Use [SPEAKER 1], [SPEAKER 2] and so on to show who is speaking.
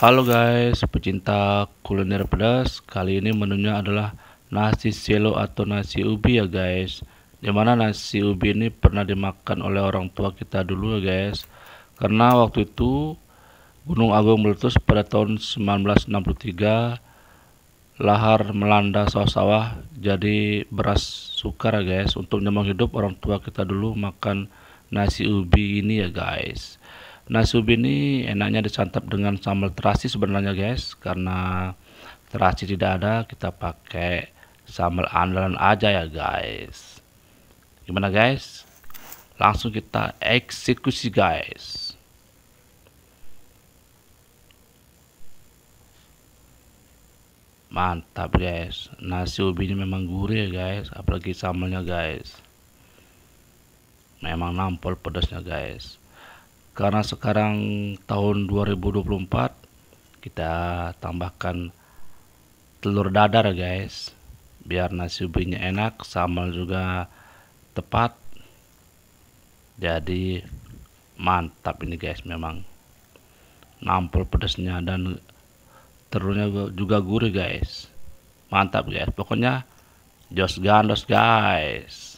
[SPEAKER 1] Halo guys, pecinta kuliner pedas. Kali ini menunya adalah nasi selo atau nasi ubi ya guys. Dimana nasi ubi ini pernah dimakan oleh orang tua kita dulu ya guys. Karena waktu itu Gunung Agung meletus pada tahun 1963 lahar melanda sawah-sawah jadi beras sukar ya guys untuk nyambung hidup orang tua kita dulu makan nasi ubi ini ya guys Nasi ubi ini enaknya disantap dengan sambal terasi sebenarnya guys karena terasi tidak ada kita pakai sambal andalan aja ya guys. Gimana guys? Langsung kita eksekusi guys. Mantap guys. Nasi ubi ini memang gurih ya guys, apalagi sambalnya guys. Memang nampol pedasnya guys karena sekarang tahun 2024 kita tambahkan telur dadar guys biar nasi ubinya enak sambal juga tepat jadi mantap ini guys memang nampol pedasnya dan telurnya juga gurih guys mantap guys pokoknya jos gandos guys